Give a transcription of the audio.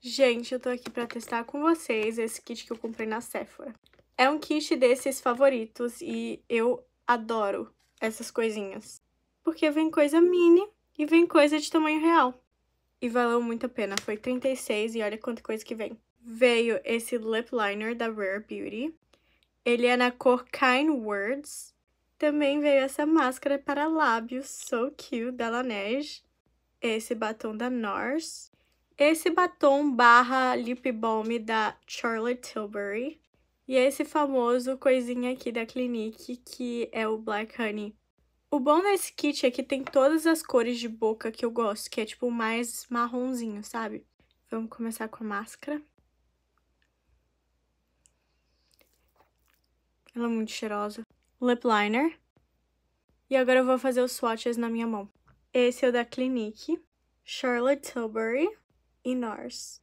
Gente, eu tô aqui pra testar com vocês esse kit que eu comprei na Sephora. É um kit desses favoritos e eu adoro essas coisinhas. Porque vem coisa mini e vem coisa de tamanho real. E valeu muito a pena, foi 36 e olha quanta coisa que vem. Veio esse lip liner da Rare Beauty. Ele é na cor Kind Words. Também veio essa máscara para lábios So Cute da Laneige. Esse batom da NARS esse batom barra lip balm da Charlotte Tilbury. E é esse famoso coisinha aqui da Clinique, que é o Black Honey. O bom desse kit é que tem todas as cores de boca que eu gosto, que é tipo mais marronzinho, sabe? Vamos começar com a máscara. Ela é muito cheirosa. Lip liner. E agora eu vou fazer os swatches na minha mão. Esse é o da Clinique. Charlotte Tilbury. Inars.